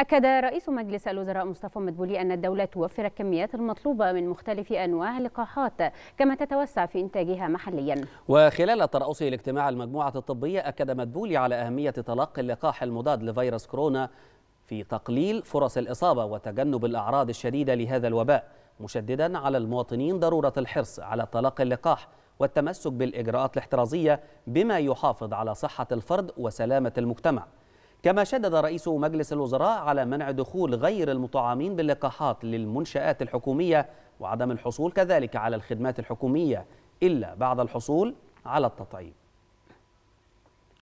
أكد رئيس مجلس الوزراء مصطفى مدبولي أن الدولة توفر الكميات المطلوبة من مختلف أنواع اللقاحات كما تتوسع في إنتاجها محليا وخلال ترأسه لاجتماع المجموعة الطبية أكد مدبولي على أهمية تلقي اللقاح المضاد لفيروس كورونا في تقليل فرص الإصابة وتجنب الأعراض الشديدة لهذا الوباء مشددا على المواطنين ضرورة الحرص على تلقي اللقاح والتمسك بالإجراءات الاحترازية بما يحافظ على صحة الفرد وسلامة المجتمع كما شدد رئيس مجلس الوزراء على منع دخول غير المطعمين باللقاحات للمنشآت الحكومية وعدم الحصول كذلك على الخدمات الحكومية إلا بعد الحصول على التطعيم